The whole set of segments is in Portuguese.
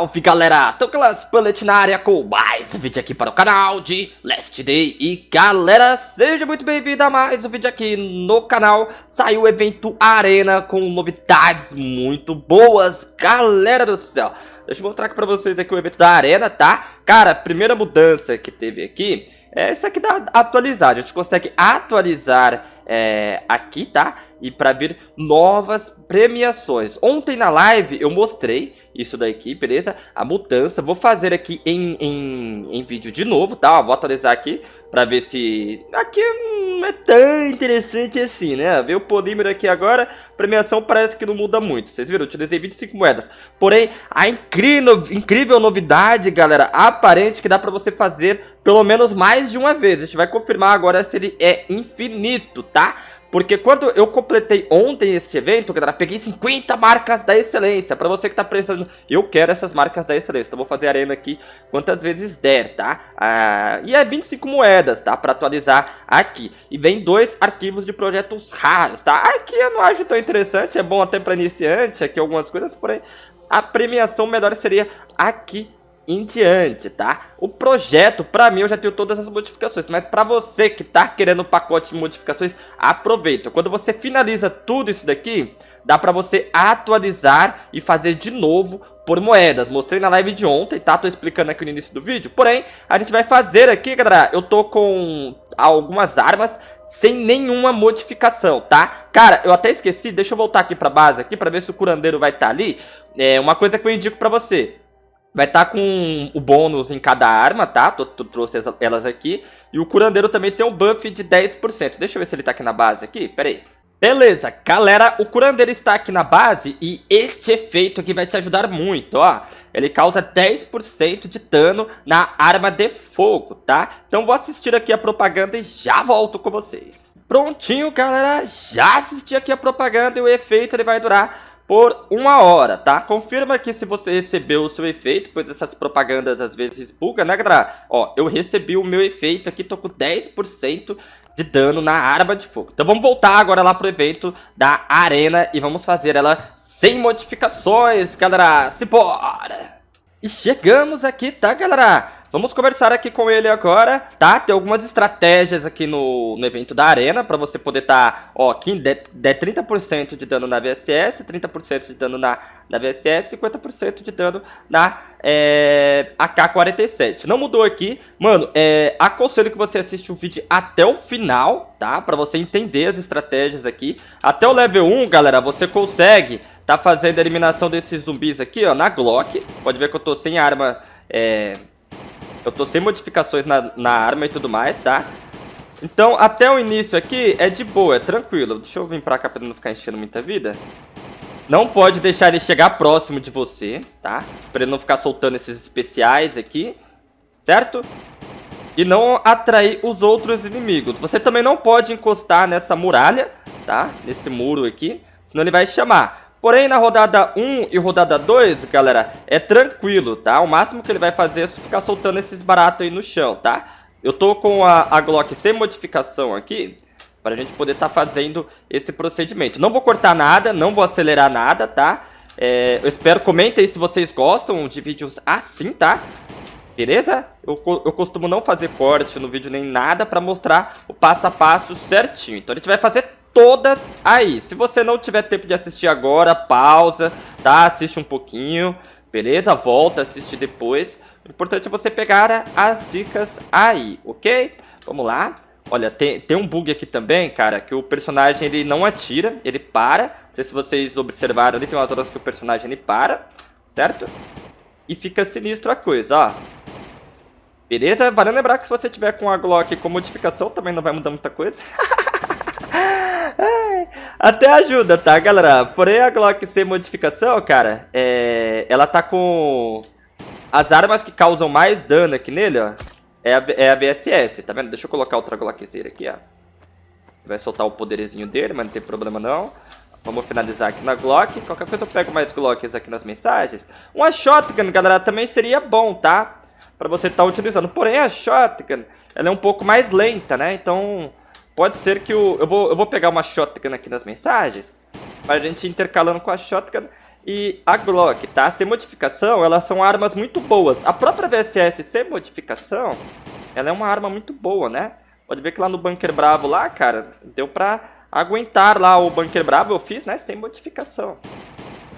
Salve galera, tô Class Pellet na área com mais um vídeo aqui para o canal de Last Day E galera, seja muito bem-vindo a mais um vídeo aqui no canal Saiu o evento Arena com novidades muito boas, galera do céu Deixa eu mostrar aqui pra vocês aqui o evento da Arena, tá? Cara, primeira mudança que teve aqui é isso aqui da atualizar, a gente consegue atualizar é, aqui, tá? E para vir novas premiações Ontem na live eu mostrei isso daqui, beleza? A mudança, vou fazer aqui em, em, em vídeo de novo, tá? vou atualizar aqui pra ver se... Aqui não é tão interessante assim, né? Ver o polímero aqui agora, premiação parece que não muda muito. Vocês viram, eu utilizei 25 moedas. Porém, a incrível, incrível novidade, galera, aparente que dá pra você fazer pelo menos mais de uma vez. A gente vai confirmar agora se ele é infinito, tá? Porque quando eu completei ontem este evento, galera, peguei 50 marcas da excelência. Pra você que tá precisando, eu quero essas marcas da excelência. Então vou fazer arena aqui quantas vezes der, tá? Ah, e é 25 moedas, tá? Pra atualizar aqui. E vem dois arquivos de projetos raros, tá? Aqui eu não acho tão interessante, é bom até pra iniciante, aqui algumas coisas, porém... A premiação melhor seria aqui em diante, tá? O projeto, pra mim, eu já tenho todas as modificações, mas pra você que tá querendo o um pacote de modificações, aproveita. Quando você finaliza tudo isso daqui, dá pra você atualizar e fazer de novo por moedas. Mostrei na live de ontem, tá? Tô explicando aqui no início do vídeo. Porém, a gente vai fazer aqui, galera. Eu tô com algumas armas sem nenhuma modificação, tá? Cara, eu até esqueci. Deixa eu voltar aqui pra base aqui pra ver se o curandeiro vai estar tá ali. É uma coisa que eu indico pra você. Vai estar tá com o bônus em cada arma, tá? Tu, trouxe elas aqui. E o curandeiro também tem um buff de 10%. Deixa eu ver se ele tá aqui na base aqui. Pera aí. Beleza, galera, o curandeiro está aqui na base e este efeito aqui vai te ajudar muito, ó. Ele causa 10% de dano na arma de fogo, tá? Então vou assistir aqui a propaganda e já volto com vocês. Prontinho, galera, já assisti aqui a propaganda e o efeito ele vai durar por uma hora, tá? Confirma que se você recebeu o seu efeito, pois essas propagandas às vezes bugam, né, galera? Ó, eu recebi o meu efeito aqui, tô com 10% de dano na arma de fogo. Então vamos voltar agora lá pro evento da arena e vamos fazer ela sem modificações, galera. Se bora! E chegamos aqui, tá, galera? Vamos conversar aqui com ele agora, tá? Tem algumas estratégias aqui no, no evento da arena para você poder estar, tá, ó, aqui, de, de 30% de dano na VSS, 30% de dano na, na VSS, 50% de dano na é, AK-47. Não mudou aqui. Mano, é, aconselho que você assista o vídeo até o final, tá? Pra você entender as estratégias aqui. Até o level 1, galera, você consegue tá fazendo a eliminação desses zumbis aqui, ó, na Glock. Pode ver que eu tô sem arma... É, eu tô sem modificações na, na arma e tudo mais, tá? Então, até o início aqui é de boa, é tranquilo. Deixa eu vir pra cá pra não ficar enchendo muita vida. Não pode deixar ele chegar próximo de você, tá? Pra ele não ficar soltando esses especiais aqui, certo? E não atrair os outros inimigos. Você também não pode encostar nessa muralha, tá? Nesse muro aqui, senão ele vai chamar. Porém, na rodada 1 e rodada 2, galera, é tranquilo, tá? O máximo que ele vai fazer é ficar soltando esses baratos aí no chão, tá? Eu tô com a, a Glock sem modificação aqui, pra gente poder estar tá fazendo esse procedimento. Não vou cortar nada, não vou acelerar nada, tá? É, eu espero, comentem se vocês gostam de vídeos assim, tá? Beleza? Eu, eu costumo não fazer corte no vídeo nem nada pra mostrar o passo a passo certinho. Então a gente vai fazer todas aí. Se você não tiver tempo de assistir agora, pausa, tá? Assiste um pouquinho, beleza? Volta, assiste depois. O importante é você pegar as dicas aí, ok? Vamos lá. Olha, tem, tem um bug aqui também, cara, que o personagem ele não atira, ele para. Não sei se vocês observaram ali, tem umas horas que o personagem ele para, certo? E fica sinistro a coisa, ó. Beleza? Vale lembrar que se você tiver com a Glock com modificação, também não vai mudar muita coisa. Até ajuda, tá, galera? Porém, a Glock sem modificação, cara, é... ela tá com... As armas que causam mais dano aqui nele, ó, é a, é a BSS, tá vendo? Deixa eu colocar outra Glockzera aqui, ó. Vai soltar o poderzinho dele, mas não tem problema não. Vamos finalizar aqui na Glock. Qualquer coisa eu pego mais Glocks aqui nas mensagens. Uma Shotgun, galera, também seria bom, tá? Pra você estar tá utilizando. Porém, a Shotgun, ela é um pouco mais lenta, né? Então, Pode ser que o... Eu vou, eu vou pegar uma shotgun aqui nas mensagens. Pra gente intercalando com a shotgun e a Glock, tá? Sem modificação, elas são armas muito boas. A própria VSS sem modificação, ela é uma arma muito boa, né? Pode ver que lá no Bunker Bravo lá, cara, deu pra aguentar lá o Bunker Bravo. Eu fiz, né? Sem modificação.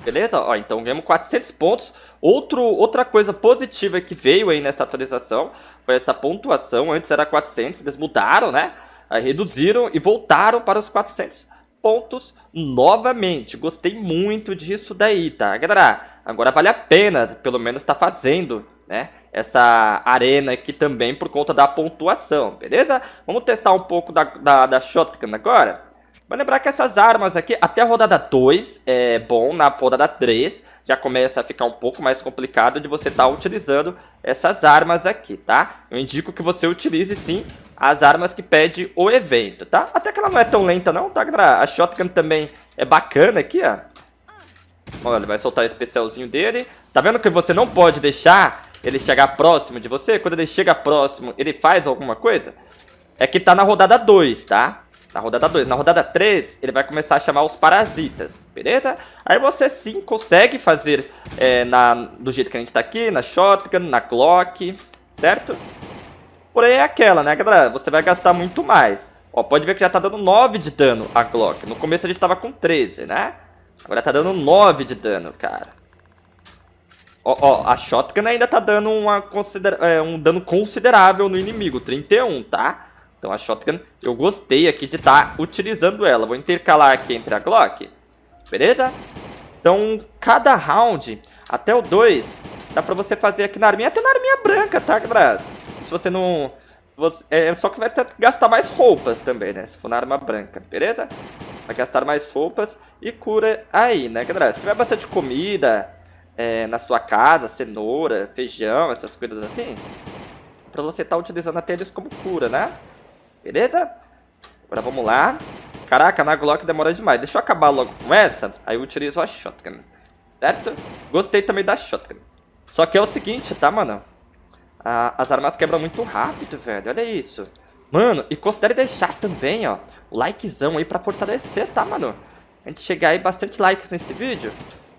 Beleza? Ó, então ganhamos 400 pontos. Outro, outra coisa positiva que veio aí nessa atualização foi essa pontuação. Antes era 400, eles mudaram, né? reduziram e voltaram para os 400 pontos novamente. Gostei muito disso daí, tá, galera? Agora vale a pena, pelo menos tá fazendo, né? Essa arena aqui também por conta da pontuação, beleza? Vamos testar um pouco da, da, da shotgun agora. Vai lembrar que essas armas aqui, até a rodada 2 é bom, na rodada 3 já começa a ficar um pouco mais complicado de você estar tá utilizando essas armas aqui, tá? Eu indico que você utilize sim as armas que pede o evento, tá? Até que ela não é tão lenta não, tá, galera? A shotgun também é bacana aqui, ó. Olha, ele vai soltar o especialzinho dele. Tá vendo que você não pode deixar ele chegar próximo de você? Quando ele chega próximo, ele faz alguma coisa? É que tá na rodada 2, tá? Na rodada 2. Na rodada 3, ele vai começar a chamar os parasitas, beleza? Aí você sim consegue fazer é, na, do jeito que a gente tá aqui, na shotgun, na Glock, certo? Porém é aquela, né, galera? Você vai gastar muito mais. Ó, pode ver que já tá dando 9 de dano a Glock. No começo a gente tava com 13, né? Agora tá dando 9 de dano, cara. Ó, ó a Shotgun ainda tá dando uma considera é, um dano considerável no inimigo, 31, tá? Então a Shotgun, eu gostei aqui de estar tá utilizando ela. Vou intercalar aqui entre a Glock, beleza? Então, cada round, até o 2, dá pra você fazer aqui na arminha, até na arminha branca, tá, galera? você não... Você, é, só que você vai ter, gastar mais roupas também, né? Se for na arma branca, beleza? Vai gastar mais roupas e cura aí, né, galera? Se tiver bastante comida é, na sua casa, cenoura, feijão, essas coisas assim, pra você estar tá utilizando até eles como cura, né? Beleza? Agora vamos lá. Caraca, na Glock demora demais. Deixa eu acabar logo com essa, aí eu utilizo a shotgun, certo? Gostei também da shotgun. Só que é o seguinte, tá, mano? Ah, as armas quebram muito rápido, velho. Olha isso. Mano, e considere deixar também, ó, o likezão aí pra fortalecer, tá, mano? A gente chegar aí bastante likes nesse vídeo.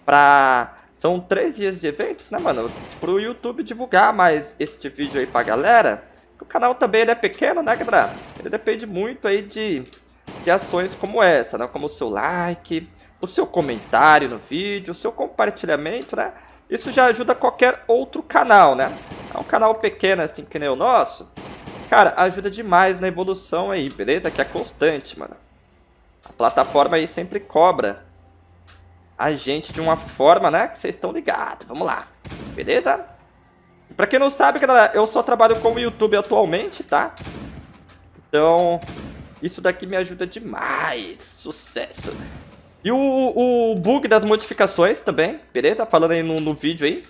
Pra... São três dias de eventos, né, mano? Pro YouTube divulgar mais este vídeo aí pra galera. O canal também é pequeno, né, galera? Ele depende muito aí de, de ações como essa, né? Como o seu like, o seu comentário no vídeo, o seu compartilhamento, né? Isso já ajuda qualquer outro canal, né? É um canal pequeno, assim, que nem o nosso. Cara, ajuda demais na evolução aí, beleza? Que é constante, mano. A plataforma aí sempre cobra a gente de uma forma, né? Que vocês estão ligados. Vamos lá, beleza? pra quem não sabe, galera, eu só trabalho com o YouTube atualmente, tá? Então, isso daqui me ajuda demais. Sucesso. E o, o bug das modificações também, beleza? Falando aí no, no vídeo aí.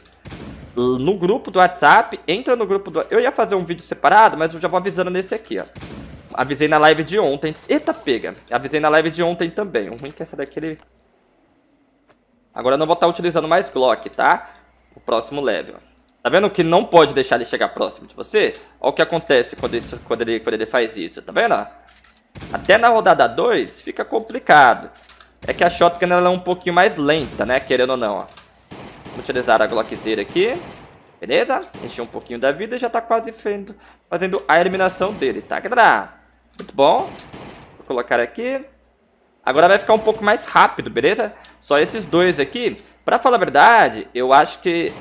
No grupo do WhatsApp, entra no grupo do... Eu ia fazer um vídeo separado, mas eu já vou avisando nesse aqui, ó. Avisei na live de ontem. Eita, pega. Avisei na live de ontem também. O ruim é que essa daqui ele... Agora eu não vou estar tá utilizando mais Glock, tá? O próximo level. Tá vendo que não pode deixar ele chegar próximo de você? Olha o que acontece quando, isso, quando, ele, quando ele faz isso, tá vendo? Até na rodada 2 fica complicado. É que a shotgun ela é um pouquinho mais lenta, né? Querendo ou não, ó. Vou utilizar a Glockzera aqui. Beleza? Encher um pouquinho da vida e já tá quase fendo, fazendo a eliminação dele, tá, galera? Muito bom. Vou colocar aqui. Agora vai ficar um pouco mais rápido, beleza? Só esses dois aqui. Pra falar a verdade, eu acho que...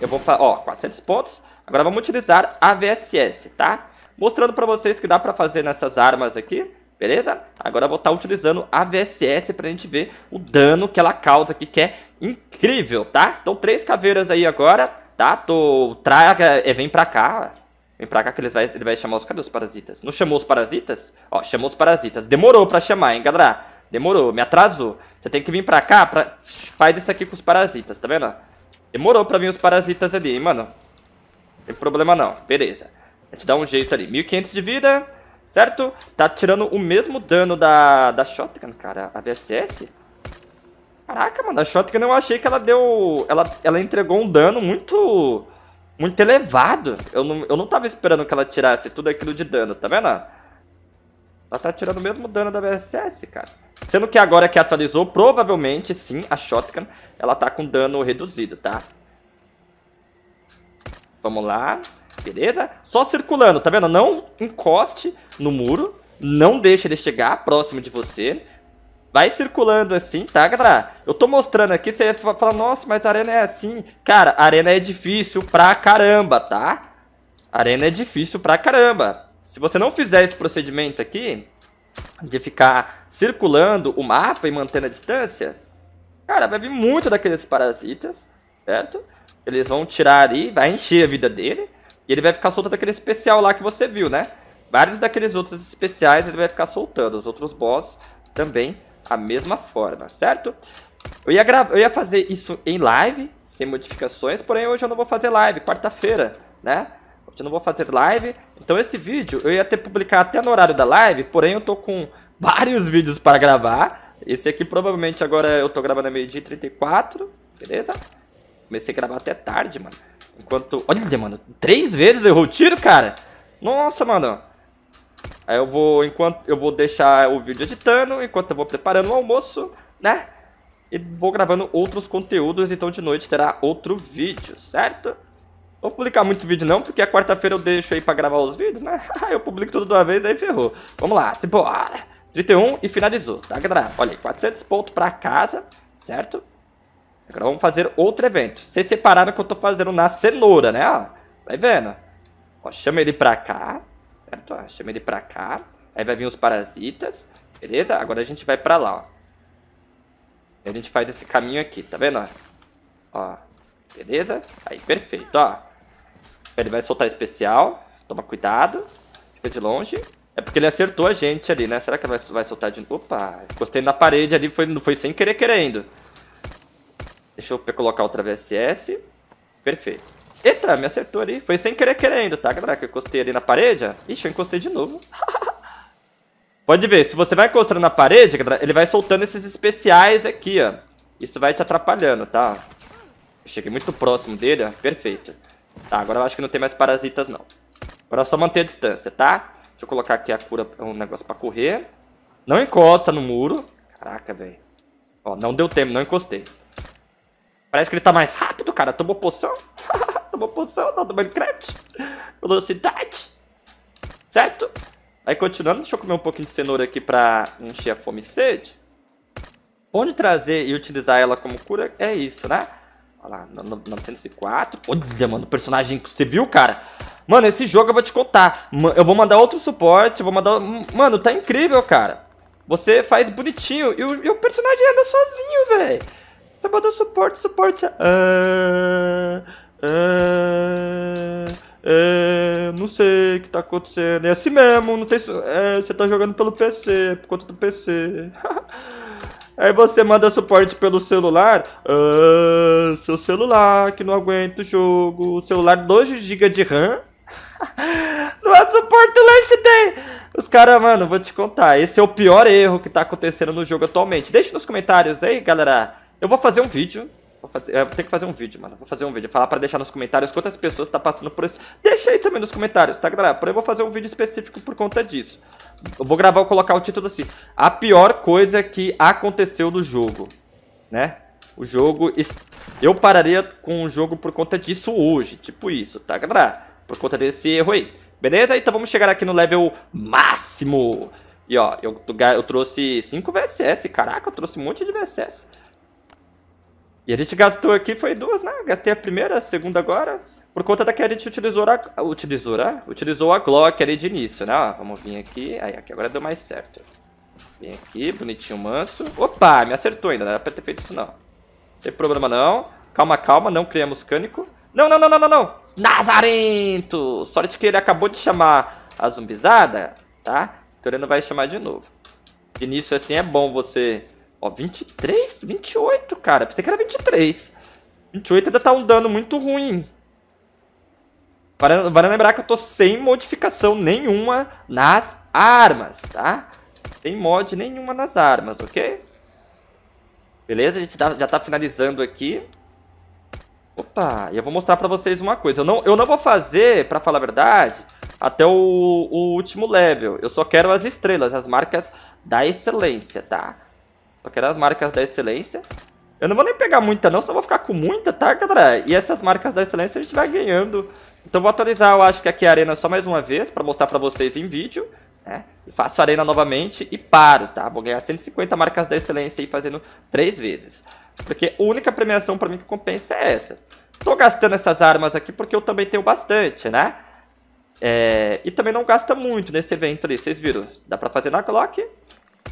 Eu vou falar... Ó, 400 pontos. Agora vamos utilizar a VSS, tá? Mostrando pra vocês que dá pra fazer nessas armas aqui beleza? Agora eu vou estar tá utilizando a VSS pra gente ver o dano que ela causa aqui, que é incrível, tá? Então três caveiras aí agora, tá? Tô, traga, é, vem pra cá, Vem pra cá que ele vai, ele vai chamar os... Cadê os parasitas? Não chamou os parasitas? Ó, chamou os parasitas. Demorou pra chamar, hein, galera? Demorou, me atrasou. Você tem que vir pra cá, pra... faz isso aqui com os parasitas, tá vendo? Demorou pra vir os parasitas ali, hein, mano? Não tem problema não, beleza. A gente dá um jeito ali. 1500 de vida certo? Tá tirando o mesmo dano da, da Shotgun, cara, a VSS. Caraca, mano, a Shotgun eu achei que ela deu... Ela, ela entregou um dano muito... Muito elevado. Eu não, eu não tava esperando que ela tirasse tudo aquilo de dano, tá vendo? Ela tá tirando o mesmo dano da VSS, cara. Sendo que agora que atualizou, provavelmente, sim, a Shotgun, ela tá com dano reduzido, tá? Vamos lá. Beleza? Só circulando, tá vendo? Não encoste no muro. Não deixe ele chegar próximo de você. Vai circulando assim, tá, galera? Eu tô mostrando aqui, você fala, nossa, mas arena é assim. Cara, arena é difícil pra caramba, tá? Arena é difícil pra caramba. Se você não fizer esse procedimento aqui, de ficar circulando o mapa e mantendo a distância, cara, vai vir muito daqueles parasitas, certo? Eles vão tirar ali, vai encher a vida dele. E ele vai ficar soltando aquele especial lá que você viu, né? Vários daqueles outros especiais ele vai ficar soltando. Os outros boss também a mesma forma, certo? Eu ia, gravar, eu ia fazer isso em live, sem modificações, porém hoje eu não vou fazer live, quarta-feira, né? Hoje eu não vou fazer live, então esse vídeo eu ia ter publicar até no horário da live, porém eu tô com vários vídeos para gravar. Esse aqui provavelmente agora eu tô gravando a meio-dia e 34, beleza? Comecei a gravar até tarde, mano. Enquanto... Olha, mano. Três vezes errou o tiro, cara. Nossa, mano. Aí eu vou... Enquanto... Eu vou deixar o vídeo editando. Enquanto eu vou preparando o almoço, né? E vou gravando outros conteúdos. Então, de noite terá outro vídeo, certo? Não vou publicar muito vídeo não, porque a quarta-feira eu deixo aí pra gravar os vídeos, né? eu publico tudo de uma vez, aí ferrou. Vamos lá, simbora. 31 e finalizou, tá, galera? Olha aí, 400 pontos pra casa, certo? Agora vamos fazer outro evento. Vocês separaram que eu tô fazendo na cenoura, né? Ó, ah, vai vendo. Ó, chama ele pra cá. Certo? Ó, chama ele pra cá. Aí vai vir os parasitas. Beleza? Agora a gente vai pra lá, ó. E a gente faz esse caminho aqui, tá vendo? Ó, beleza? Aí, perfeito, ó. Ele vai soltar especial. Toma cuidado. Fica de longe. É porque ele acertou a gente ali, né? Será que ele vai, vai soltar de... Opa, encostei na parede ali, foi, foi sem querer querendo. Deixa eu colocar outra VSS. Perfeito. Eita, me acertou ali. Foi sem querer querendo, tá, galera? Que eu encostei ali na parede. Ixi, eu encostei de novo. Pode ver, se você vai encostando na parede, galera, ele vai soltando esses especiais aqui, ó. Isso vai te atrapalhando, tá? Eu cheguei muito próximo dele, ó. Perfeito. Tá, agora eu acho que não tem mais parasitas, não. Agora é só manter a distância, tá? Deixa eu colocar aqui a cura, um negócio pra correr. Não encosta no muro. Caraca, velho. Ó, não deu tempo, não encostei. Parece que ele tá mais rápido, cara. Tomou poção. Tomou poção lá do Minecraft. Velocidade. Certo? Aí continuando, deixa eu comer um pouquinho de cenoura aqui pra encher a fome e sede. Onde trazer e utilizar ela como cura é isso, né? Olha lá, 904. Olha, mano, o personagem que você viu, cara. Mano, esse jogo eu vou te contar. Eu vou mandar outro suporte, vou mandar... Mano, tá incrível, cara. Você faz bonitinho e o, e o personagem anda sozinho, velho. Tá mandando suporte, suporte. Ah, ah, é, não sei o que tá acontecendo. É assim mesmo, não tem. É, você tá jogando pelo PC, por conta do PC. Aí você manda suporte pelo celular. Ah, seu celular que não aguenta o jogo. O celular 2 GB de RAM. não é suporte Day. É Os caras, mano, vou te contar. Esse é o pior erro que tá acontecendo no jogo atualmente. Deixa nos comentários aí, galera. Eu vou fazer um vídeo. Vou fazer, eu tenho que fazer um vídeo, mano. Vou fazer um vídeo. Falar pra deixar nos comentários quantas pessoas tá passando por isso. Deixa aí também nos comentários, tá, galera? Porém, eu vou fazer um vídeo específico por conta disso. Eu vou gravar, vou colocar o título assim. A pior coisa que aconteceu no jogo. Né? O jogo... Eu pararia com o jogo por conta disso hoje. Tipo isso, tá, galera? Por conta desse erro aí. Beleza? Então vamos chegar aqui no level máximo. E ó, eu, eu trouxe 5 VSS. Caraca, eu trouxe um monte de VSS. E a gente gastou aqui, foi duas, né? Gastei a primeira, a segunda agora. Por conta da que a gente utilizou a, utilizou, a né? utilizou a Glock ali de início, né? Ó, vamos vir aqui. Aí, aqui agora deu mais certo. Vem aqui, bonitinho, manso. Opa, me acertou ainda, não era pra ter feito isso não. Não tem problema não. Calma, calma, não criamos cânico. Não, não, não, não, não, não. Nazarento! Sorte que ele acabou de chamar a zumbizada, tá? Então ele não vai chamar de novo. De início assim é bom você Ó, 23? 28, cara. Pensei que era 23. 28 ainda tá um dano muito ruim. vale lembrar que eu tô sem modificação nenhuma nas armas, tá? Sem mod nenhuma nas armas, ok? Beleza? A gente tá, já tá finalizando aqui. Opa, e eu vou mostrar pra vocês uma coisa. Eu não, eu não vou fazer, pra falar a verdade, até o, o último level. Eu só quero as estrelas, as marcas da excelência, tá? Só quero é as marcas da excelência. Eu não vou nem pegar muita não, senão vou ficar com muita, tá, galera? E essas marcas da excelência a gente vai ganhando. Então vou atualizar, eu acho que aqui a arena só mais uma vez, pra mostrar pra vocês em vídeo. Né? Faço a arena novamente e paro, tá? Vou ganhar 150 marcas da excelência aí fazendo três vezes. Porque a única premiação pra mim que compensa é essa. Tô gastando essas armas aqui porque eu também tenho bastante, né? É... E também não gasta muito nesse evento ali, vocês viram? Dá pra fazer na Glock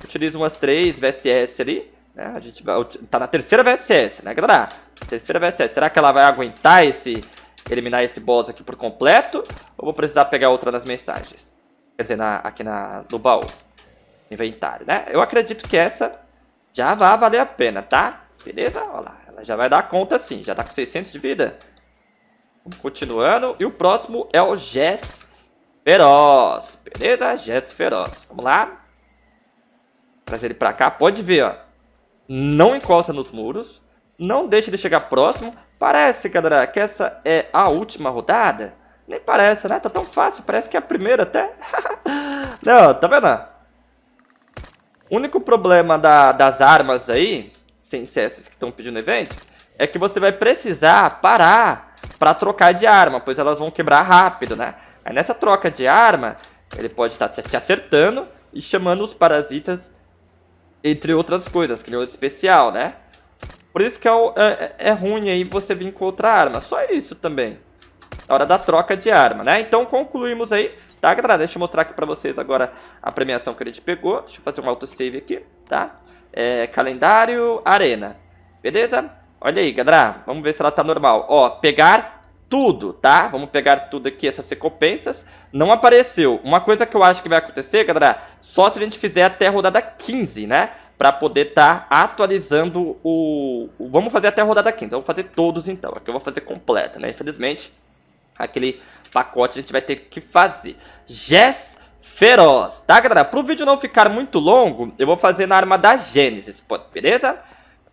utiliza umas três VSS ali. Né? A gente vai, tá na terceira VSS, né, galera? Terceira VSS. Será que ela vai aguentar esse... Eliminar esse boss aqui por completo? Ou vou precisar pegar outra nas mensagens? Quer dizer, na, aqui na, no baú. Inventário, né? Eu acredito que essa já vai valer a pena, tá? Beleza? Olha lá. Ela já vai dar conta sim. Já tá com 600 de vida. Continuando. E o próximo é o Jess Feroz. Beleza? Jess Feroz. Vamos lá. Traz ele pra cá. Pode ver, ó. Não encosta nos muros. Não deixa ele chegar próximo. Parece, galera, que essa é a última rodada. Nem parece, né? Tá tão fácil. Parece que é a primeira até. não, tá vendo? O único problema da, das armas aí, sem essas que estão pedindo evento, é que você vai precisar parar pra trocar de arma, pois elas vão quebrar rápido, né? Aí nessa troca de arma, ele pode tá estar te acertando e chamando os parasitas entre outras coisas, criou especial, né? Por isso que é, é, é, é ruim aí você vir com outra arma. Só isso também. Na é hora da troca de arma, né? Então concluímos aí, tá, galera? Deixa eu mostrar aqui pra vocês agora a premiação que a gente pegou. Deixa eu fazer um autosave aqui, tá? É, calendário, arena. Beleza? Olha aí, galera. Vamos ver se ela tá normal. Ó, pegar tudo, tá? Vamos pegar tudo aqui, essas recompensas. Não apareceu. Uma coisa que eu acho que vai acontecer, galera, só se a gente fizer até a rodada 15, né? Pra poder estar tá atualizando o... Vamos fazer até a rodada 15. Vamos fazer todos, então. Aqui eu vou fazer completa, né? Infelizmente, aquele pacote a gente vai ter que fazer. Jess Feroz, tá, galera? Pro vídeo não ficar muito longo, eu vou fazer na arma da Gênesis, beleza?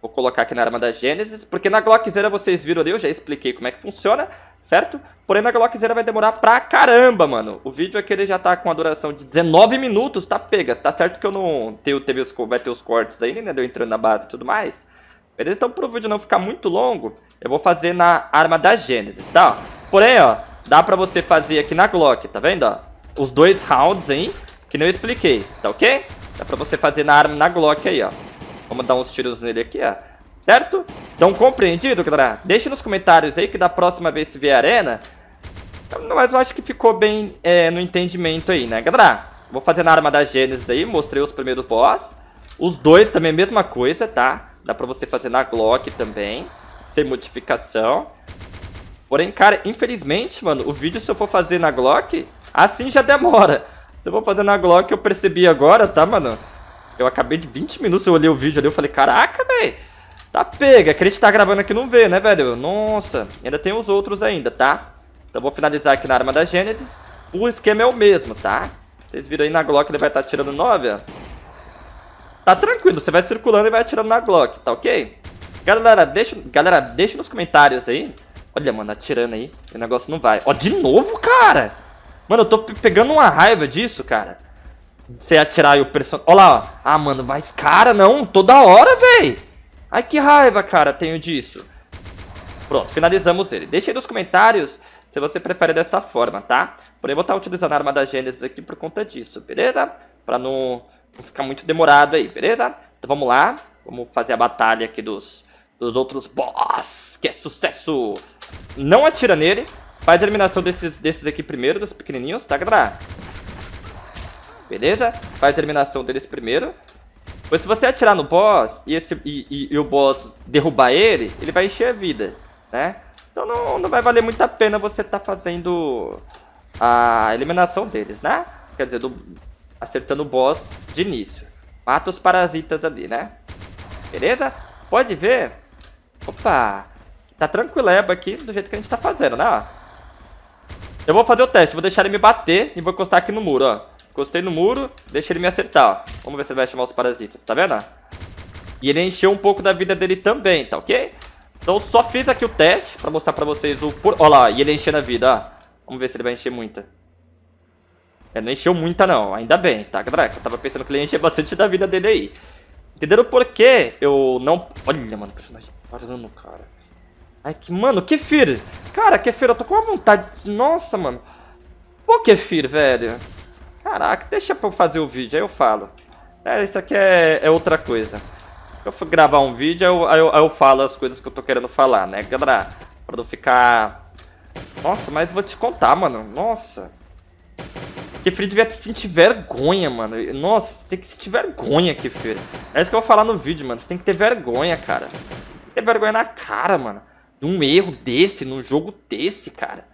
Vou colocar aqui na arma da Gênesis, porque na Glock vocês viram ali, eu já expliquei como é que funciona certo? Porém, na Glockzera vai demorar pra caramba, mano. O vídeo aqui ele já tá com a duração de 19 minutos, tá pega. Tá certo que eu não tenho, teve os, vai ter os cortes ainda, né? Deu entrando na base e tudo mais. Beleza? Então, pro vídeo não ficar muito longo, eu vou fazer na arma da Gênesis, tá? Porém, ó, dá pra você fazer aqui na Glock, tá vendo, ó? Os dois rounds aí, que não expliquei, tá ok? Dá pra você fazer na arma na Glock aí, ó. Vamos dar uns tiros nele aqui, ó certo? Então, compreendido, galera? Deixe nos comentários aí que da próxima vez se vier arena... Mas eu acho que ficou bem é, no entendimento aí, né, galera? Vou fazer na arma da Gênesis aí, mostrei os primeiros boss. Os dois também mesma coisa, tá? Dá pra você fazer na Glock também, sem modificação. Porém, cara, infelizmente, mano, o vídeo se eu for fazer na Glock, assim já demora. Se eu for fazer na Glock, eu percebi agora, tá, mano? Eu acabei de 20 minutos, eu olhei o vídeo ali, eu falei, caraca, velho. Tá pega, que a gente tá gravando aqui não vê, né, velho? Nossa, ainda tem os outros ainda, tá? Então vou finalizar aqui na arma da Gênesis. O esquema é o mesmo, tá? Vocês viram aí na Glock ele vai estar tá tirando 9, ó. Tá tranquilo, você vai circulando e vai atirando na Glock, tá ok? Galera, deixa, galera, deixa nos comentários aí. Olha, mano, atirando aí. O negócio não vai. Ó, de novo, cara! Mano, eu tô pegando uma raiva disso, cara. Você atirar e o personagem... Olha lá, ó. Ah, mano, mas cara, não. Toda hora, velho. Ai, que raiva, cara, tenho disso. Pronto, finalizamos ele. Deixe aí nos comentários se você prefere dessa forma, tá? Porém, vou estar tá utilizando a arma da Gênesis aqui por conta disso, beleza? Pra não, não ficar muito demorado aí, beleza? Então vamos lá, vamos fazer a batalha aqui dos, dos outros boss, que é sucesso! Não atira nele, faz a eliminação desses, desses aqui primeiro, dos pequenininhos, tá, galera? Beleza? Faz a eliminação deles primeiro, pois se você atirar no boss e, esse, e, e, e o boss derrubar ele, ele vai encher a vida, né? Então não, não vai valer muito a pena você estar tá fazendo a eliminação deles, né? Quer dizer, do, acertando o boss de início. Mata os parasitas ali, né? Beleza? Pode ver. Opa! Tá tranquileba aqui do jeito que a gente tá fazendo, né? Eu vou fazer o teste. Vou deixar ele me bater e vou encostar aqui no muro, ó. Encostei no muro, deixei ele me acertar, ó. Vamos ver se ele vai chamar os parasitas, tá vendo? E ele encheu um pouco da vida dele também, tá ok? Então só fiz aqui o teste pra mostrar pra vocês o... Por... lá, e ele enchendo a vida, ó. Vamos ver se ele vai encher muita. É, não encheu muita não, ainda bem, tá, galera? Eu tava pensando que ele ia encher bastante da vida dele aí. Entenderam por que eu não... Olha, mano, o personagem tá parando, cara. Ai, que... Mano, Kefir! Cara, Kefir, eu tô com uma vontade... Nossa, mano. Pô, Kefir, velho. Caraca, deixa pra eu fazer o vídeo, aí eu falo. É, isso aqui é, é outra coisa. Eu for gravar um vídeo, eu, aí eu, aí eu, falo as coisas que eu tô querendo falar, né, galera? Pra não ficar... Nossa, mas vou te contar, mano. Nossa. Kefir devia sentir vergonha, mano. Nossa, você tem que sentir vergonha, Kefir. É isso que eu vou falar no vídeo, mano. Você tem que ter vergonha, cara. Ter vergonha na cara, mano. De um erro desse, num jogo desse, cara.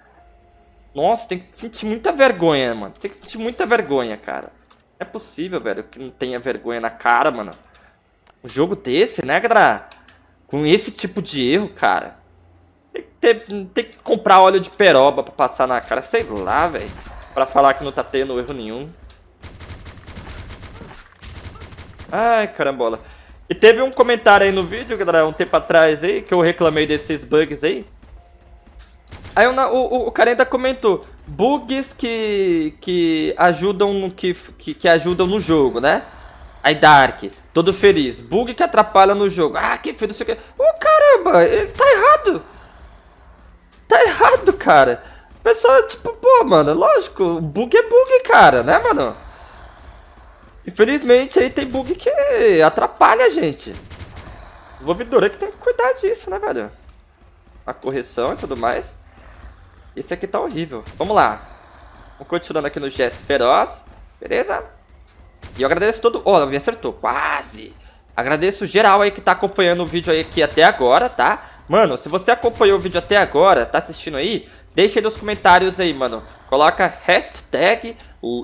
Nossa, tem que sentir muita vergonha, mano. Tem que sentir muita vergonha, cara. Não é possível, velho, que não tenha vergonha na cara, mano. Um jogo desse, né, galera? Com esse tipo de erro, cara. Tem que, ter, tem que comprar óleo de peroba pra passar na cara. Sei lá, velho. Pra falar que não tá tendo erro nenhum. Ai, carambola. E teve um comentário aí no vídeo, galera, um tempo atrás aí, que eu reclamei desses bugs aí. Aí o, o, o cara ainda comentou bugs que, que ajudam no que, que, que, ajudam no jogo, né? Aí Dark, todo feliz, bug que atrapalha no jogo. Ah, que feio não sei o que. Ô caramba, ele tá errado. Tá errado, cara. pessoal, é tipo, pô, mano, é lógico, bug é bug, cara, né, mano? Infelizmente aí tem bug que atrapalha a gente. O desenvolvedor que tem que cuidar disso, né, velho? A correção e tudo mais. Esse aqui tá horrível. Vamos lá. Vamos continuando aqui no Jess Feroz. Beleza? E eu agradeço todo... Ó, oh, me acertou. Quase! Agradeço geral aí que tá acompanhando o vídeo aí aqui até agora, tá? Mano, se você acompanhou o vídeo até agora, tá assistindo aí, deixa aí nos comentários aí, mano. Coloca hashtag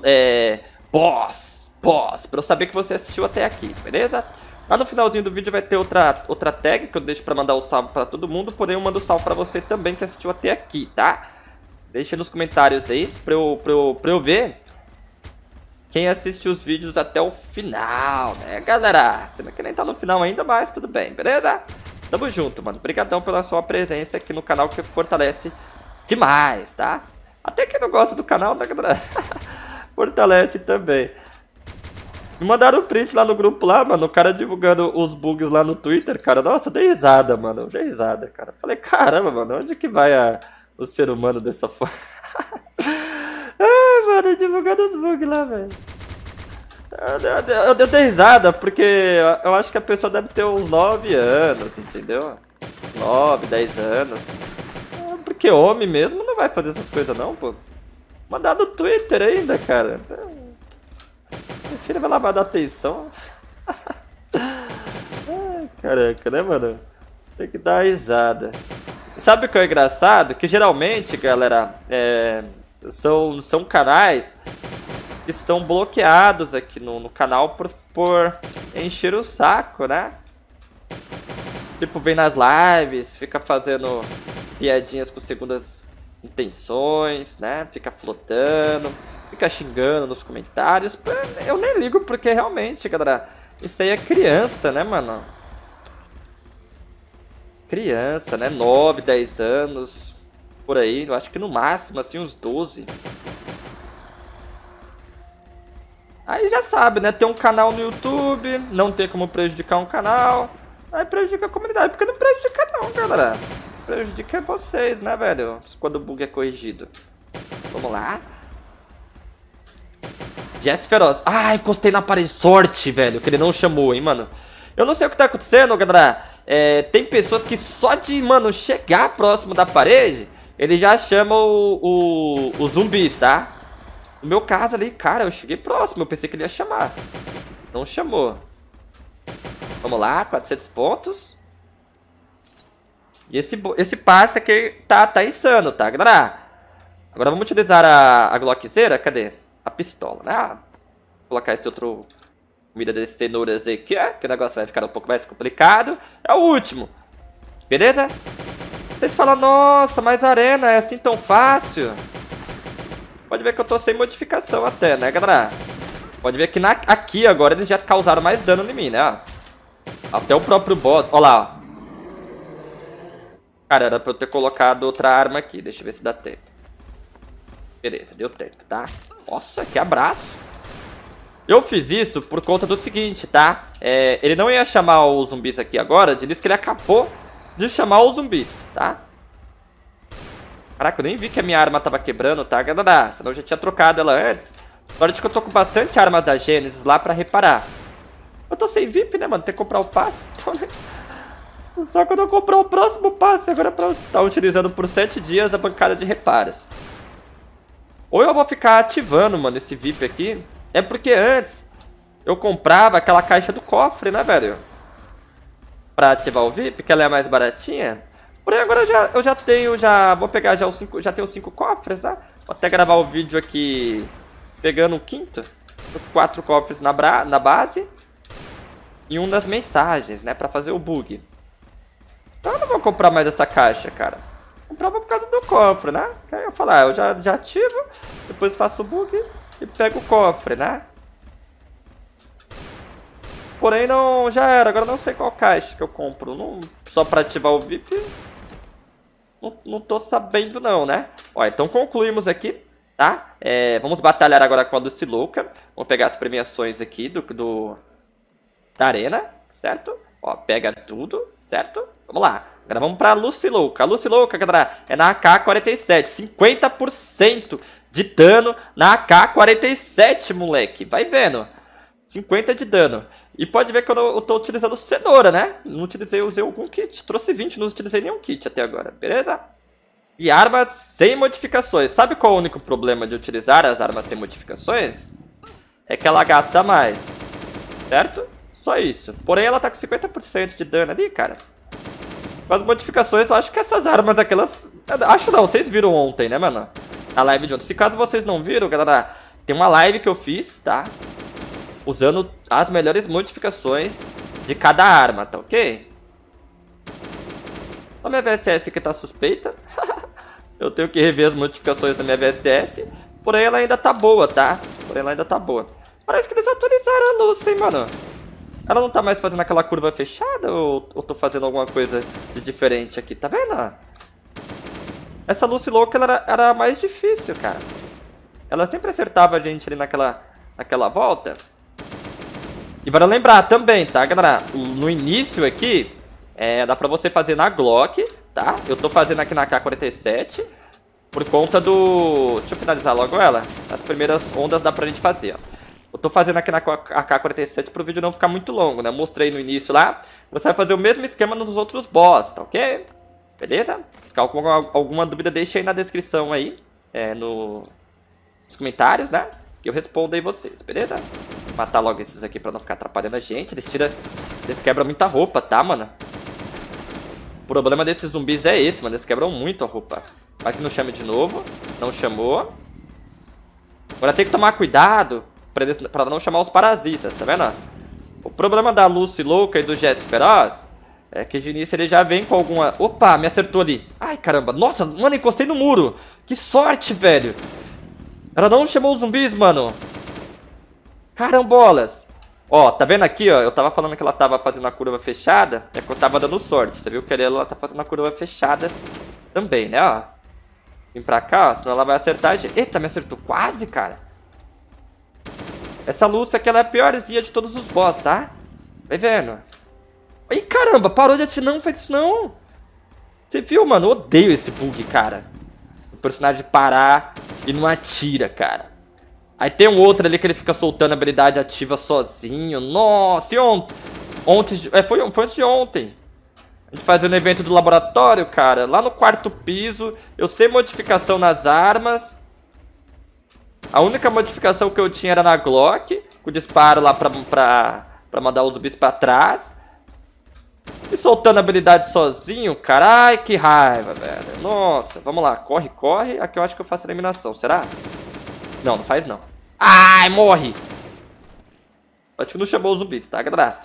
é, boss, boss, pra eu saber que você assistiu até aqui, beleza? Lá no finalzinho do vídeo vai ter outra, outra tag que eu deixo pra mandar o um salve pra todo mundo, porém eu mando um salve pra você também que assistiu até aqui, Tá? Deixa nos comentários aí pra eu, pra eu, pra eu ver quem assiste os vídeos até o final, né, galera? Sendo que nem tá no final ainda, mas tudo bem, beleza? Tamo junto, mano. Obrigadão pela sua presença aqui no canal que fortalece demais, tá? Até quem não gosta do canal, né, galera? fortalece também. Me mandaram um print lá no grupo lá, mano. O cara divulgando os bugs lá no Twitter, cara. Nossa, eu dei risada, mano. Eu dei risada, cara. Falei, caramba, mano, onde que vai a o ser humano dessa forma. Ai, mano, divulgando os bugs lá, velho. Eu, eu, eu, eu dei risada, porque eu acho que a pessoa deve ter uns 9 anos, entendeu? 9, 10 anos. É, porque homem mesmo não vai fazer essas coisas não, pô. Mandar no Twitter ainda, cara. Então, prefiro vai lá dar atenção. Ai, caraca, né, mano? Tem que dar risada sabe o que é engraçado? Que geralmente, galera, é, são, são canais que estão bloqueados aqui no, no canal por, por encher o saco, né? Tipo, vem nas lives, fica fazendo piadinhas com segundas intenções, né? Fica flotando, fica xingando nos comentários. Eu nem ligo porque realmente, galera, isso aí é criança, né, mano? criança, né? 9, 10 anos, por aí. Eu acho que no máximo, assim, uns 12. Aí já sabe, né? Ter um canal no YouTube, não ter como prejudicar um canal. Aí prejudica a comunidade, porque não prejudica não, galera. Prejudica é vocês, né, velho? Quando o bug é corrigido. Vamos lá. Jess Feroz. Ah, encostei na parede. Sorte, velho, que ele não chamou, hein, mano. Eu não sei o que tá acontecendo, galera é, tem pessoas que só de, mano, chegar próximo da parede, ele já chama o, o, o zumbis, tá? No meu caso ali, cara, eu cheguei próximo, eu pensei que ele ia chamar. Não chamou. Vamos lá, 400 pontos. E esse, esse passe aqui tá, tá insano, tá, galera? Agora vamos utilizar a, a Glockzera, cadê? A pistola, né? Ah, vou colocar esse outro comida das cenouras aqui, ó, que o negócio vai ficar um pouco mais complicado. É o último, beleza? Vocês falam, nossa, mas arena é assim tão fácil? Pode ver que eu tô sem modificação até, né, galera? Pode ver que na, aqui agora eles já causaram mais dano em mim, né? Até o próprio boss. Olha lá, Cara, era pra eu ter colocado outra arma aqui. Deixa eu ver se dá tempo. Beleza, deu tempo, tá? Nossa, que abraço. Eu fiz isso por conta do seguinte, tá? É, ele não ia chamar os zumbis aqui agora, diz que ele acabou de chamar os zumbis, tá? Caraca, eu nem vi que a minha arma tava quebrando, tá, galera? Senão eu já tinha trocado ela antes. Sorte que eu tô com bastante arma da Gênesis lá pra reparar. Eu tô sem VIP, né, mano? Tem que comprar o passe. Então, né? Só quando eu comprar o próximo passe, agora é pra estar tá utilizando por 7 dias a bancada de reparos. Ou eu vou ficar ativando, mano, esse VIP aqui. É porque antes eu comprava aquela caixa do cofre, né, velho? Pra ativar o VIP, que ela é mais baratinha. Porém, agora eu já, eu já tenho, já vou pegar já os cinco, já tenho cinco cofres, né? Vou até gravar o vídeo aqui pegando o quinto. Quatro cofres na, bra, na base e um das mensagens, né? Pra fazer o bug. Então eu não vou comprar mais essa caixa, cara. Comprava por causa do cofre, né? Que aí eu falar, ah, eu já, já ativo, depois faço o bug e pega o cofre, né? Porém, não... Já era. Agora não sei qual caixa que eu compro. Não, só pra ativar o VIP... Não, não tô sabendo não, né? Ó, então concluímos aqui, tá? É, vamos batalhar agora com a Lucy Louca. Vamos pegar as premiações aqui do, do... Da arena, certo? Ó, pega tudo, certo? Vamos lá. Agora vamos pra Lucy Louca. A Lucy Louca, galera, é na AK-47. 50% de dano na AK-47, moleque. Vai vendo. 50 de dano. E pode ver que eu, eu tô utilizando cenoura, né? Não utilizei, usei algum kit. Trouxe 20, não utilizei nenhum kit até agora, beleza? E armas sem modificações. Sabe qual é o único problema de utilizar as armas sem modificações? É que ela gasta mais, certo? Só isso. Porém, ela tá com 50% de dano ali, cara. Com as modificações, eu acho que essas armas aquelas... Acho não, vocês viram ontem, né, mano? a live de ontem. Se caso vocês não viram, galera, tem uma live que eu fiz, tá? Usando as melhores modificações de cada arma, tá ok? A minha VSS que tá suspeita. eu tenho que rever as modificações da minha VSS. Porém, ela ainda tá boa, tá? Porém, ela ainda tá boa. Parece que eles atualizaram a luz, hein, mano? Ela não tá mais fazendo aquela curva fechada ou, eu tô fazendo alguma coisa de diferente aqui? Tá vendo? Essa Lucy Louca ela era, era mais difícil, cara. Ela sempre acertava a gente ali naquela, naquela volta. E para lembrar também, tá, galera? No início aqui, é, dá pra você fazer na Glock, tá? Eu tô fazendo aqui na K-47 por conta do... Deixa eu finalizar logo ela. As primeiras ondas dá pra gente fazer, ó. Eu tô fazendo aqui na AK-47 pro vídeo não ficar muito longo, né? mostrei no início lá. Você vai fazer o mesmo esquema nos outros boss, tá ok? Beleza? Se ficar com alguma dúvida, deixa aí na descrição aí, é, no, nos comentários, né? Que eu respondo aí vocês, beleza? Vou matar logo esses aqui pra não ficar atrapalhando a gente. Eles tiram... Eles quebram muita roupa, tá, mano? O problema desses zumbis é esse, mano. Eles quebram muito a roupa. Vai que não chame de novo. Não chamou. Agora tem que tomar cuidado pra, eles... pra não chamar os parasitas, tá vendo? O problema da Lucy louca e do Jess feroz é que de início ele já vem com alguma... Opa, me acertou ali. Ai, caramba. Nossa, mano, encostei no muro. Que sorte, velho. Ela não chamou os zumbis, mano. Carambolas. Ó, tá vendo aqui, ó? Eu tava falando que ela tava fazendo a curva fechada. É que eu tava dando sorte. Você viu que ela tá fazendo a curva fechada também, né, ó. Vim pra cá, ó, senão ela vai acertar. gente. Eita, me acertou. Quase, cara. Essa Lúcia aqui, ela é a piorzinha de todos os boss, tá? Vai vendo. Ih, caramba, parou de atirar. Não, faz isso não. Você viu, mano? Eu odeio esse bug, cara. O personagem parar e não atira, cara. Aí tem um outro ali que ele fica soltando a habilidade ativa sozinho. Nossa, e ontem? Ontem é, foi, foi antes de ontem. A gente fazendo um evento do laboratório, cara. Lá no quarto piso. Eu sei modificação nas armas. A única modificação que eu tinha era na Glock. Com o disparo lá pra, pra, pra mandar os zumbis pra trás. E soltando habilidade sozinho, carai, que raiva, velho. Nossa, vamos lá, corre, corre. Aqui eu acho que eu faço eliminação, será? Não, não faz não. Ai, morre! acho que não chamou os zumbis, tá, galera?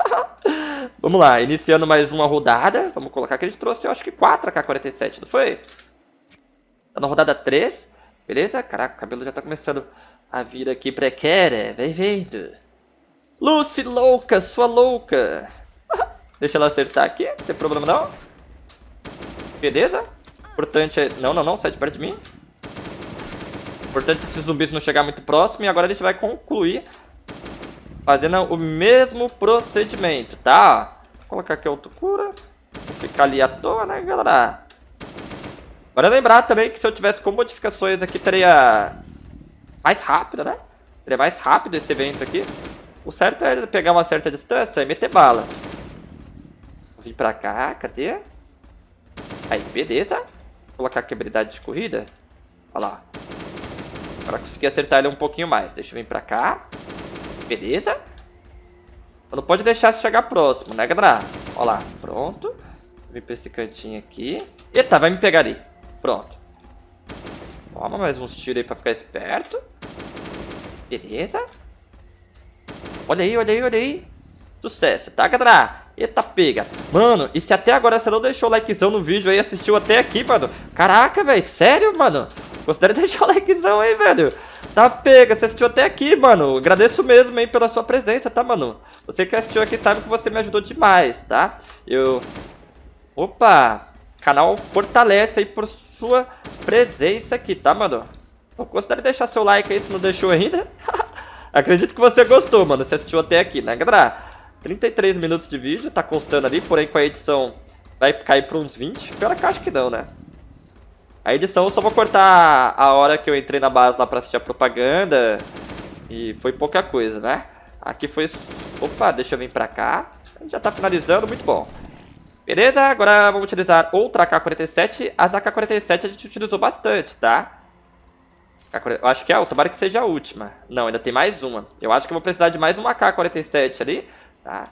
vamos lá, iniciando mais uma rodada. Vamos colocar que a gente trouxe, eu acho que 4 AK-47, não foi? Tá na rodada 3. Beleza? Caraca, o cabelo já tá começando a vir aqui precária. Bem-vindo. Lucy, louca, sua louca. Deixa ela acertar aqui, não tem problema não. Beleza. Importante é... Não, não, não, sai de perto de mim. Importante esses é zumbis não chegar muito próximo. E agora a gente vai concluir fazendo o mesmo procedimento, tá? Vou colocar aqui outro cura. Vou ficar ali à toa, né, galera? Agora lembrar também que se eu tivesse com modificações aqui, teria mais rápido, né? Seria mais rápido esse evento aqui. O certo é pegar uma certa distância e meter bala. Vim pra cá, cadê? Aí, beleza. Vou colocar a quebridade de corrida. Olha lá. Agora conseguir acertar ele um pouquinho mais. Deixa eu vir pra cá. Beleza. Não pode deixar chegar próximo, né, galera? Olha lá, pronto. Vim pra esse cantinho aqui. Eita, vai me pegar ali. Pronto. Toma mais uns tiros aí pra ficar esperto. Beleza. Olha aí, olha aí, olha aí. Sucesso, tá, galera? Eita, pega. Mano, e se até agora você não deixou o likezão no vídeo aí, assistiu até aqui, mano? Caraca, velho, sério, mano? Gostaria de deixar o likezão aí, velho. Tá pega, você assistiu até aqui, mano. Agradeço mesmo, hein, pela sua presença, tá, mano? Você que assistiu aqui sabe que você me ajudou demais, tá? Eu... Opa! Canal fortalece aí por sua presença aqui, tá, mano? Eu gostaria de deixar seu like aí se não deixou ainda. Acredito que você gostou, mano. Você assistiu até aqui, né, galera? 33 minutos de vídeo, tá constando ali, porém com a edição vai cair para uns 20. Pior é que eu acho que não, né? A edição eu só vou cortar a hora que eu entrei na base lá pra assistir a propaganda. E foi pouca coisa, né? Aqui foi... Opa, deixa eu vir pra cá. Já tá finalizando, muito bom. Beleza, agora vamos utilizar outra AK-47. As AK-47 a gente utilizou bastante, tá? Eu acho que é, tomara que seja a última. Não, ainda tem mais uma. Eu acho que eu vou precisar de mais uma AK-47 ali. Tá?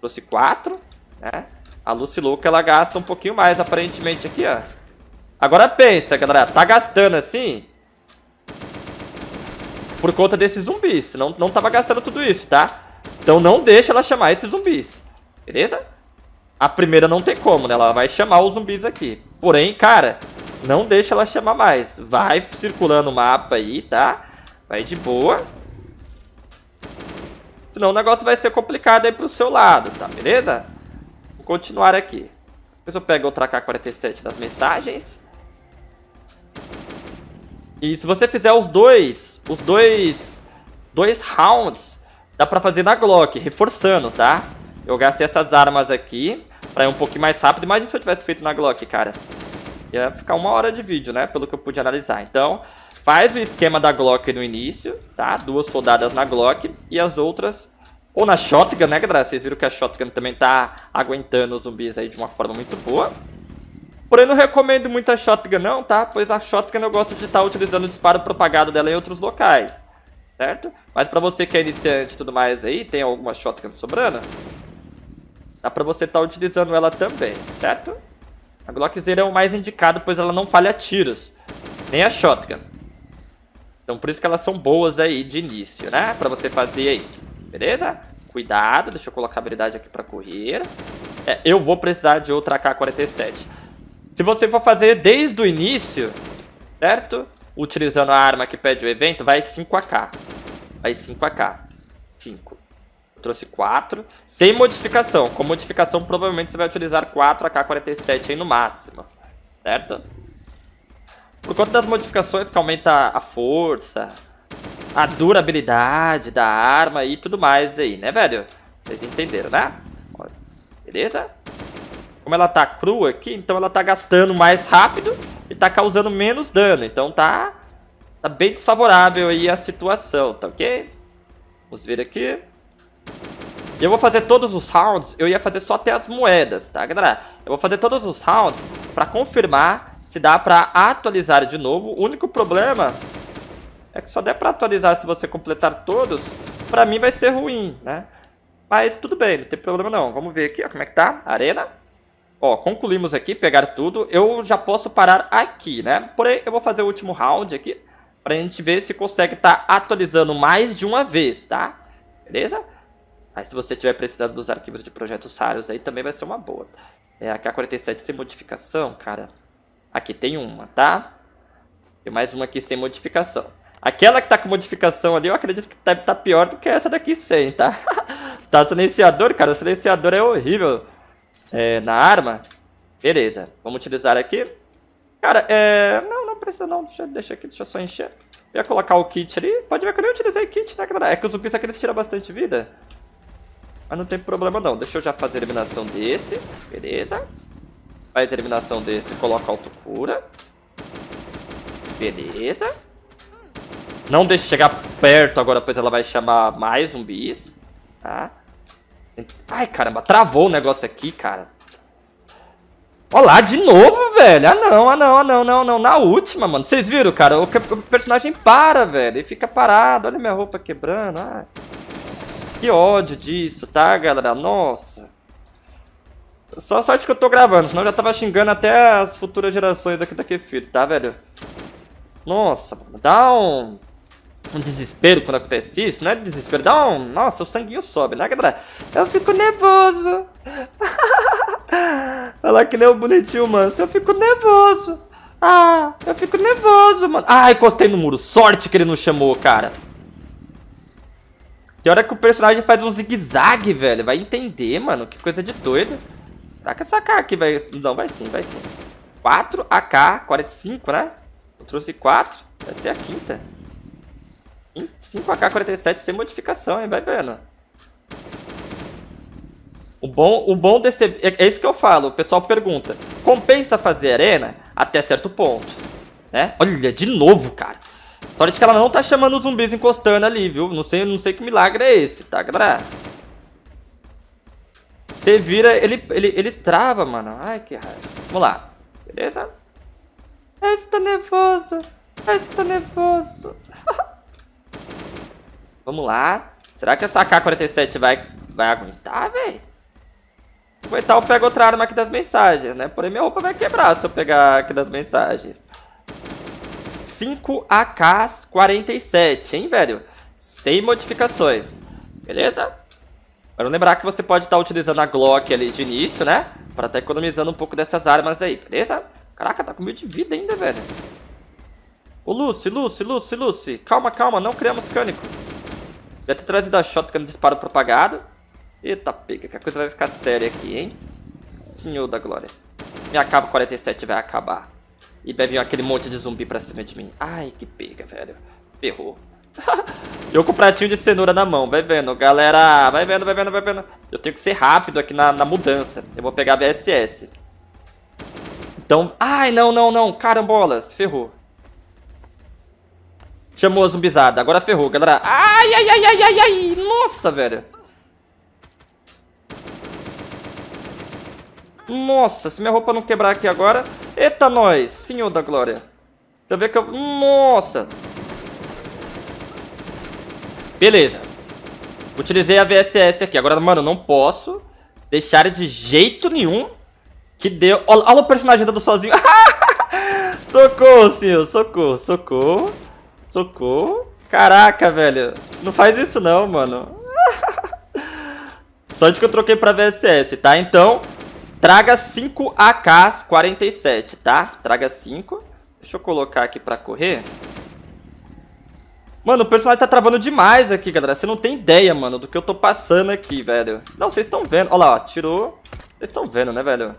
Trouxe 4, né? A Lucy Louca, ela gasta um pouquinho mais, aparentemente, aqui, ó. Agora pensa, galera. Tá gastando assim? Por conta desses zumbis. não não tava gastando tudo isso, tá? Então não deixa ela chamar esses zumbis. Beleza? A primeira não tem como, né? Ela vai chamar os zumbis aqui. Porém, cara, não deixa ela chamar mais. Vai circulando o mapa aí, tá? Vai de boa senão o negócio vai ser complicado aí pro seu lado, tá? Beleza? Vou continuar aqui. Depois eu pego outra K-47 das mensagens. E se você fizer os dois, os dois, dois rounds, dá pra fazer na Glock, reforçando, tá? Eu gastei essas armas aqui pra ir um pouquinho mais rápido. Imagina se eu tivesse feito na Glock, cara. Ia ficar uma hora de vídeo, né? Pelo que eu pude analisar. Então, faz o esquema da Glock no início, tá? Duas soldadas na Glock e as outras ou na Shotgun, né, galera? Vocês viram que a Shotgun também tá aguentando os zumbis aí de uma forma muito boa. Porém, não recomendo muito a Shotgun não, tá? Pois a Shotgun eu gosto de estar tá utilizando o disparo propagado dela em outros locais. Certo? Mas pra você que é iniciante e tudo mais aí, tem alguma Shotgun sobrando? Dá pra você estar tá utilizando ela também, certo? A Glock Zero é o mais indicado, pois ela não falha tiros, nem a Shotgun. Então por isso que elas são boas aí de início, né? Pra você fazer aí, beleza? Cuidado, deixa eu colocar a habilidade aqui pra correr. É, eu vou precisar de outra AK-47. Se você for fazer desde o início, certo? Utilizando a arma que pede o evento, vai 5AK. Vai 5AK. 5. Trouxe 4, sem modificação. Com modificação, provavelmente você vai utilizar 4 AK-47 aí no máximo, certo? Por conta das modificações que aumenta a força, a durabilidade da arma e tudo mais aí, né, velho? Vocês entenderam, né? Beleza? Como ela tá crua aqui, então ela tá gastando mais rápido e tá causando menos dano. Então tá, tá bem desfavorável aí a situação, tá ok? Vamos ver aqui. Eu vou fazer todos os rounds, eu ia fazer só até as moedas, tá, galera? Eu vou fazer todos os rounds pra confirmar se dá pra atualizar de novo. O único problema é que só der pra atualizar se você completar todos, pra mim vai ser ruim, né? Mas tudo bem, não tem problema não. Vamos ver aqui, ó, como é que tá, arena. Ó, concluímos aqui, pegar tudo. Eu já posso parar aqui, né? Porém, eu vou fazer o último round aqui, pra gente ver se consegue estar tá atualizando mais de uma vez, tá? Beleza? Aí se você tiver precisando dos arquivos de projetos raros aí também vai ser uma boa. Tá? É a K47 sem modificação, cara. Aqui tem uma, tá? Tem mais uma aqui sem modificação. Aquela que tá com modificação ali, eu acredito que deve tá pior do que essa daqui sem, tá? tá silenciador, cara. O silenciador é horrível é, na arma. Beleza. Vamos utilizar aqui. Cara, é... Não, não precisa não. Deixa, deixa aqui, deixa eu só encher. Eu ia colocar o kit ali. Pode ver que eu nem utilizei kit, né, galera? É que os zumbis aqui eles tiram bastante vida. Mas não tem problema não. Deixa eu já fazer a eliminação desse. Beleza. Faz a eliminação desse, coloca autocura. Beleza. Não deixe chegar perto agora, pois ela vai chamar mais zumbis. Tá? Ai, caramba, travou o negócio aqui, cara. Olha lá, de novo, velho. Ah, não, ah, não, ah, não, não, não. Na última, mano. Vocês viram, cara? O, personagem para, velho. Ele fica parado. Olha minha roupa quebrando. Ai. Que ódio disso, tá, galera? Nossa. Só sorte que eu tô gravando, senão eu já tava xingando até as futuras gerações aqui da Kefir, tá, velho? Nossa, dá um... Um desespero quando acontece isso, não é desespero, dá um... Nossa, o sanguinho sobe, né, galera? Eu fico nervoso. Olha lá que nem o bonitinho, mano. Eu fico nervoso. Ah, eu fico nervoso, mano. Ah, encostei no muro. Sorte que ele não chamou, cara. Tem hora que o personagem faz um zigue-zague, velho. Vai entender, mano. Que coisa de doido. Tá com essa AK aqui, velho. Não, vai sim, vai sim. 4 AK, 45, né? Eu trouxe 4. Vai ser a quinta. 5 AK, 47 sem modificação, hein? Vai vendo. O bom, o bom desse... É, é isso que eu falo. O pessoal pergunta. Compensa fazer arena? Até certo ponto. Né? Olha, de novo, cara. Sorte que ela não tá chamando os zumbis encostando ali, viu? Não sei, não sei que milagre é esse, tá, galera? Você vira, ele, ele, ele trava, mano. Ai, que raiva. Vamos lá. Beleza? Eu tá nervoso. Eu tá nervoso. Vamos lá. Será que essa k 47 vai, vai aguentar, velho? Aguentar, eu pego outra arma aqui das mensagens, né? Porém, minha roupa vai quebrar se eu pegar aqui das mensagens. 5 AK-47, hein, velho? Sem modificações, beleza? Para lembrar que você pode estar tá utilizando a Glock ali de início, né? Para estar tá economizando um pouco dessas armas aí, beleza? Caraca, tá com mil de vida ainda, velho. Ô, Lucy, Lucy, Lucy, Lucy. Calma, calma, não criamos cânico. Já ter trazido a shotgun de disparo propagado. Eita, pega, que a coisa vai ficar séria aqui, hein? Senhor da glória. Minha acaba 47 vai acabar. E vai vir aquele monte de zumbi pra cima de mim. Ai, que pega, velho. Ferrou. eu com o pratinho de cenoura na mão. Vai vendo, galera. Vai vendo, vai vendo, vai vendo. Eu tenho que ser rápido aqui na, na mudança. Eu vou pegar a VSS. Então... Ai, não, não, não. Carambolas. Ferrou. Chamou a zumbizada. Agora ferrou, galera. Ai, ai, ai, ai, ai, ai. Nossa, velho. Nossa, se minha roupa não quebrar aqui agora... Eita, nós! Senhor da glória. Deixa eu ver que eu... Nossa! Beleza. Utilizei a VSS aqui. Agora, mano, não posso deixar de jeito nenhum que deu... Olha, olha o personagem andando sozinho. socorro, senhor. Socorro, socorro. Socorro. Caraca, velho. Não faz isso não, mano. Só de que eu troquei pra VSS, tá? Então, Traga 5 AKs 47, tá? Traga 5. Deixa eu colocar aqui pra correr. Mano, o personagem tá travando demais aqui, galera. Você não tem ideia, mano, do que eu tô passando aqui, velho. Não, vocês estão vendo. Olha lá, ó, tirou. Vocês estão vendo, né, velho?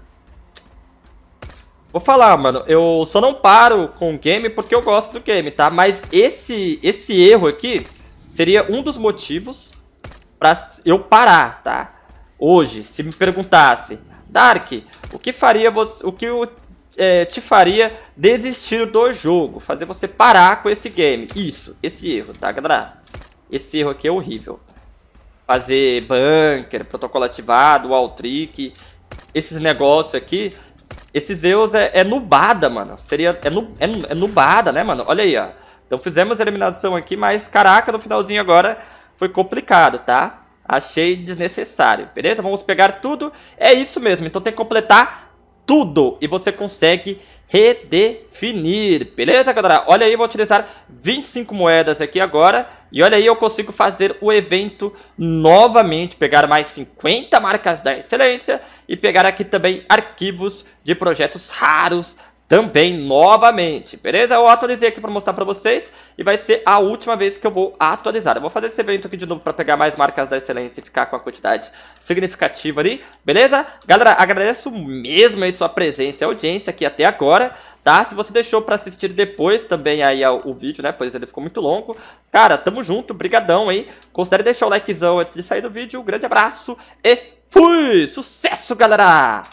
Vou falar, mano, eu só não paro com o game porque eu gosto do game, tá? Mas esse, esse erro aqui seria um dos motivos pra eu parar, tá? Hoje, se me perguntasse, Dark, o que faria você, o que é, te faria desistir do jogo? Fazer você parar com esse game. Isso, esse erro, tá, galera? Esse erro aqui é horrível. Fazer bunker, protocolo ativado, wall trick, esses negócios aqui. Esses erros é, é nubada, mano. Seria, é, nu, é, é nubada, né, mano? Olha aí, ó. Então fizemos a eliminação aqui, mas caraca, no finalzinho agora foi complicado, tá? Achei desnecessário, beleza? Vamos pegar tudo. É isso mesmo, então tem que completar tudo. E você consegue redefinir, beleza, galera? Olha aí, eu vou utilizar 25 moedas aqui agora. E olha aí, eu consigo fazer o evento novamente, pegar mais 50 marcas da excelência e pegar aqui também arquivos de projetos raros também novamente, beleza? Eu atualizei aqui para mostrar para vocês e vai ser a última vez que eu vou atualizar. Eu vou fazer esse evento aqui de novo para pegar mais marcas da excelência e ficar com a quantidade significativa ali, beleza? Galera, agradeço mesmo aí sua presença e audiência aqui até agora tá? Se você deixou para assistir depois também aí o vídeo, né? Pois ele ficou muito longo. Cara, tamo junto, brigadão aí. Considere deixar o likezão antes de sair do vídeo. Um grande abraço e fui! Sucesso, galera!